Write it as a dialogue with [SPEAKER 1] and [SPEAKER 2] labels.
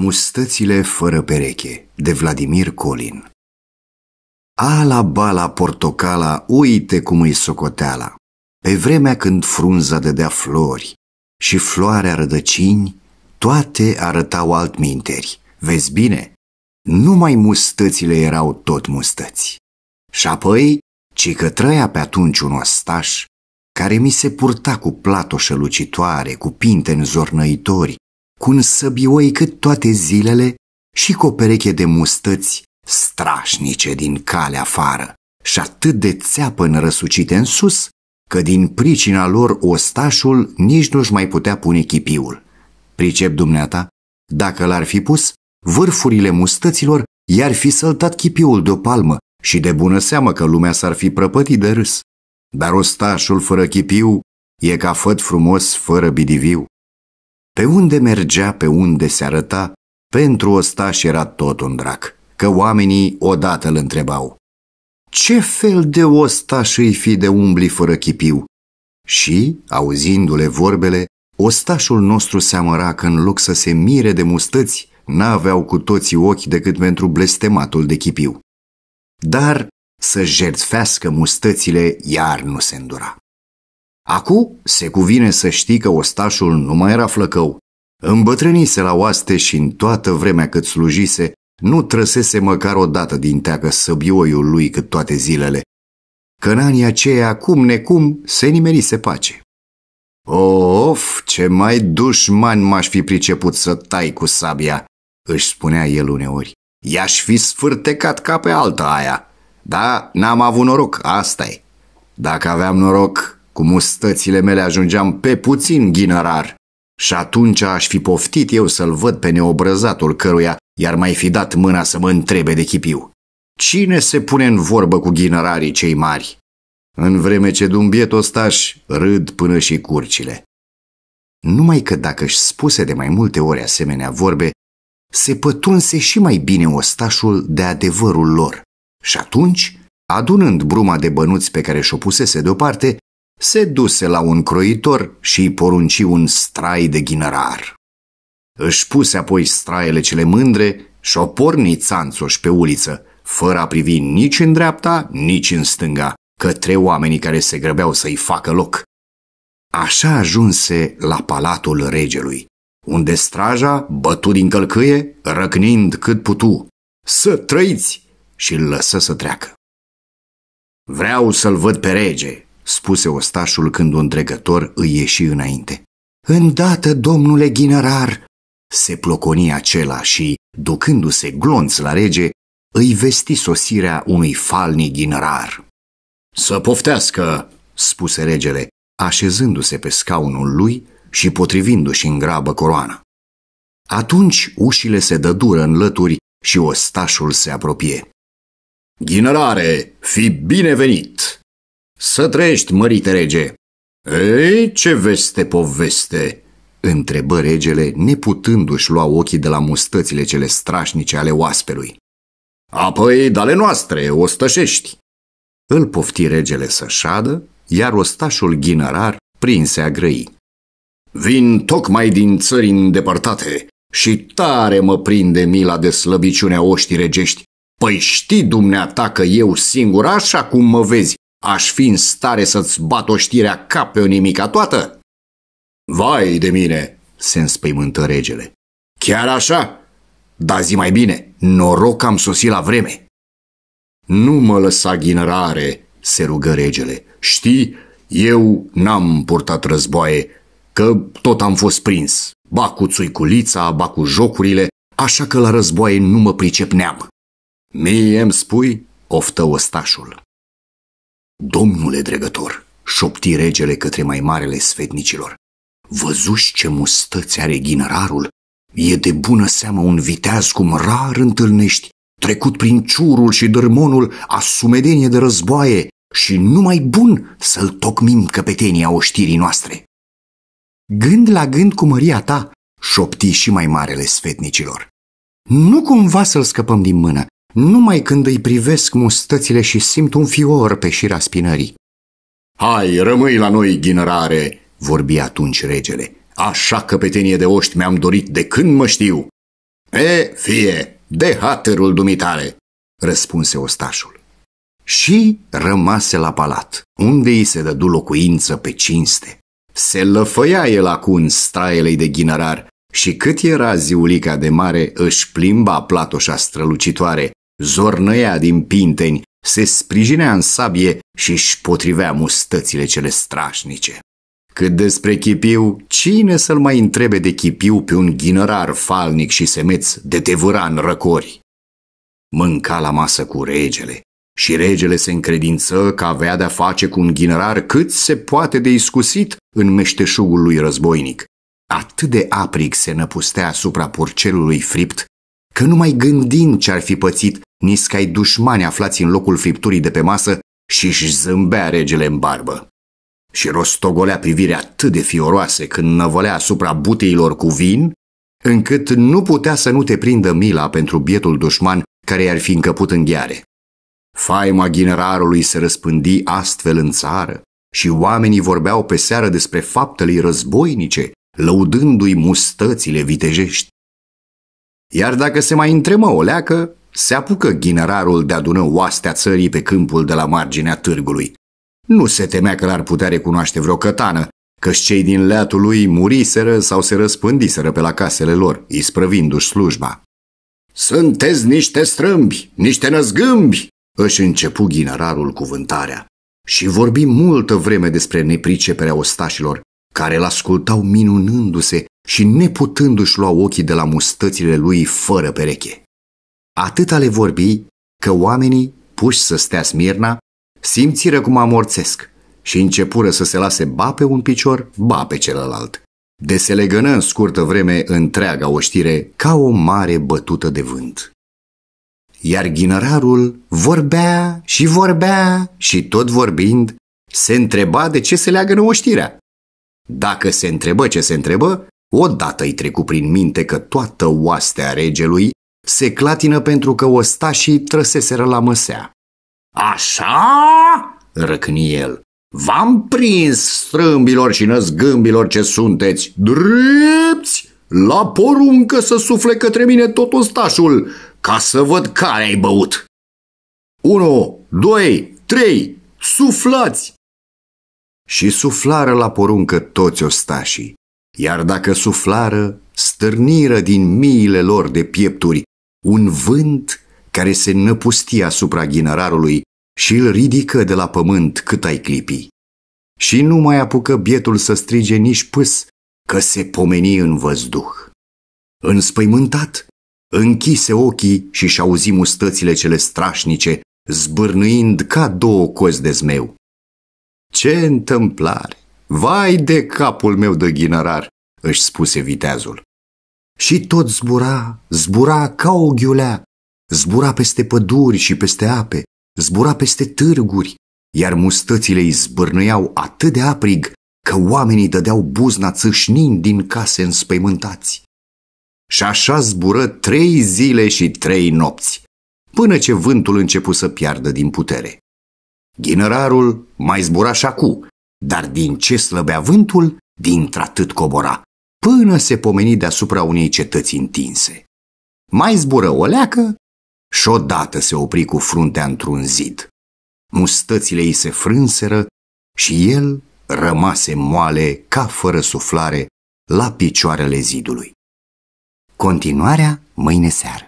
[SPEAKER 1] Mustățile fără pereche de Vladimir Colin Ala bala portocala, uite cum îi socoteala, Pe vremea când frunza dădea flori și floarea rădăcini, Toate arătau altminteri, vezi bine? Numai mustățile erau tot mustăți. Și apoi, ci că trăia pe atunci un ostaș, care mi se purta cu platoșă lucitoare, cu pinte înzornăitori, cu un săbioi cât toate zilele și cu o pereche de mustăți strașnice din calea afară și atât de țeapă înrăsucite în sus, că din pricina lor ostașul nici nu-și mai putea pune chipiul. Pricep dumneata, dacă l-ar fi pus, vârfurile mustăților i-ar fi săltat chipiul de o palmă și de bună seamă că lumea s-ar fi prăpătit de râs. Dar ostașul fără chipiu e ca făt frumos fără bidiviu. Pe unde mergea, pe unde se arăta, pentru ostaș era tot un drac, că oamenii odată îl întrebau. Ce fel de ostaș îi fi de umbli fără chipiu? Și, auzindu-le vorbele, ostașul nostru seamăra că în loc să se mire de mustăți, n-aveau cu toții ochi decât pentru blestematul de chipiu. Dar să jertfească mustățile iar nu se îndura. Acu se cuvine să știi că ostașul nu mai era flăcău. Îmbătrânise la oaste și în toată vremea cât slujise, nu trăsese măcar o dată din teacă săbioiul lui cât toate zilele. Că în anii aceia, cum necum, se nimerise pace. Of, ce mai dușman m-aș fi priceput să tai cu sabia, își spunea el uneori. I-aș fi sfârtecat ca pe alta aia. Da, n-am avut noroc, asta e. Dacă aveam noroc, cu mustățile mele ajungeam pe puțin ghinărar. Și atunci aș fi poftit eu să-l văd pe neobrăzatul căruia iar mai fi dat mâna să mă întrebe de chipiu. Cine se pune în vorbă cu ghinărarii cei mari? În vreme ce dumbiet ostaș râd până și curcile. Numai că dacă își spuse de mai multe ori asemenea vorbe, se pătunse și mai bine ostașul de adevărul lor. Și atunci, adunând bruma de bănuți pe care și-o pusese deoparte, se duse la un croitor și îi porunci un strai de ghinărar. Își puse apoi straiele cele mândre și o porni țanțoș pe uliță, fără a privi nici în dreapta, nici în stânga, către oamenii care se grăbeau să-i facă loc. Așa ajunse la palatul regelui, unde straja bătu din călcâie, răcnind cât putu. Să trăiți! și îl lăsă să treacă. Vreau să-l văd pe rege, spuse ostașul când un dregător îi ieși înainte. Îndată, domnule ghinărar! Se ploconi acela și, ducându-se glonț la rege, îi vesti sosirea unui falnic ghinărar. Să poftească, spuse regele, așezându-se pe scaunul lui și potrivindu-și în grabă coroana. Atunci ușile se dădură în lături și ostașul se apropie. Ghinărare, fi binevenit! Să trăiești, mărite rege!" Ei, ce veste poveste!" întrebă regele, neputându-și lua ochii de la mustățile cele strașnice ale oaspelui. Apoi, dale noastre, ostășești!" Îl pofti regele să șadă, iar ostașul ghinărar prinse a grăi. Vin tocmai din țări îndepărtate și tare mă prinde mila de slăbiciunea oștii regești. Păi știi dumneata că eu singur, așa cum mă vezi, aș fi în stare să-ți bat oștirea ca pe o nimica toată? Vai de mine, se înspăimântă regele. Chiar așa? Da zi mai bine, noroc am sosit la vreme. Nu mă lăsa ghinărare, se rugă regele. Știi, eu n-am purtat războaie, că tot am fost prins. Ba cu țuiculița, ba cu jocurile, așa că la războaie nu mă pricep neam. Mie îmi spui, oftă ostașul. Domnule dregător, șopti regele către mai marele sfetnicilor, văzuși ce mustăți are ghinărarul, e de bună seamă un viteaz cum rar întâlnești, trecut prin ciurul și dârmonul a sumedenie de războaie și numai bun să-l tocmim căpetenia oștirii noastre. Gând la gând cu măria ta, șopti și mai marele sfetnicilor. Nu cumva să-l scăpăm din mână, numai când îi privesc mustățile și simt un fior pe șira spinării. Hai, rămâi la noi, ghinărare!" vorbi atunci regele. Așa căpetenie de oști mi-am dorit de când mă știu." E, fie, de haterul dumitare!" răspunse ostașul. Și rămase la palat, unde îi se dădu locuință pe cinste. Se lăfăia el acum straelei de ghinărar și cât era ziulica de mare, își plimba platoșa strălucitoare, zornăia din pinteni, se sprijinea în sabie și își potrivea mustățile cele strașnice. Cât despre Chipiu, cine să-l mai întrebe de Chipiu pe un ghinărar falnic și semeț de tevâra în răcori? Mânca la masă cu regele și regele se încredință că avea de-a face cu un ghinărar cât se poate de iscusit în meșteșugul lui războinic. Atât de aprig se năpustea asupra porcelului fript că numai gândind ce ar fi pățit niscai dușmani aflați în locul fripturii de pe masă și își zâmbea regele în barbă. Și rostogolea privire atât de fioroase când năvălea asupra buteilor cu vin, încât nu putea să nu te prindă mila pentru bietul dușman care i-ar fi încăput în gheare. Faima ghinerarului se răspândi astfel în țară și oamenii vorbeau pe seară despre faptele războinice, lăudându-i mustățile vitejești. Iar dacă se mai întremă o leacă, se apucă ghinerarul de a adună oastea țării pe câmpul de la marginea târgului. Nu se temea că l-ar putea recunoaște vreo cătană, căci cei din leatul lui muriseră sau se răspândiseră pe la casele lor, isprăvindu-și slujba. Sunteți niște strâmbi, niște năzgâmbi!" își începu ghinărarul cuvântarea. Și vorbi multă vreme despre nepriceperea ostașilor, care îl ascultau minunându-se și neputându-și lua ochii de la mustățile lui fără pereche atâta le vorbi că oamenii, puși să stea smirna, simțiră cum amorțesc și începură să se lase ba pe un picior, ba pe celălalt. De se legănă în scurtă vreme întreaga oștire ca o mare bătută de vânt. Iar ghinărarul vorbea și vorbea și tot vorbind se întreba de ce se leagă oștirea. Dacă se întrebă ce se întrebă, odată îi trecu prin minte că toată oastea regelui se clatină pentru că ostașii trăseseră la măsea. Așa?" răcni el. V-am prins, strâmbilor și năzgâmbilor ce sunteți, drepți! La poruncă să sufle către mine tot ostașul, ca să văd care ai băut. 1, 2, 3, suflați! Și suflară la poruncă toți ostașii, iar dacă suflară, stârniră din miile lor de piepturi un vânt care se năpustie asupra ghinărarului și îl ridică de la pământ cât ai clipi. Și nu mai apucă bietul să strige nici pâs că se pomeni în văzduh. Înspăimântat, închise ochii și și auzi mustățile cele strașnice, zbârnâind ca două cozi de zmeu. Ce întâmplare! Vai de capul meu de ghinărar!" își spuse viteazul. Și tot zbura, zbura ca o ghiulea, zbura peste păduri și peste ape, zbura peste târguri, iar mustățile îi zbârnăiau atât de aprig că oamenii dădeau buzna țâșnind din case înspăimântați. Și așa zbură trei zile și trei nopți, până ce vântul începu să piardă din putere. Ghinărarul mai zbura și acum, dar din ce slăbea vântul, dintr-atât cobora până se pomeni deasupra unei cetăți întinse. Mai zbură o leacă și odată se opri cu fruntea într-un zid. Mustățile ei se frânseră și el rămase moale ca fără suflare la picioarele zidului. Continuarea mâine seară.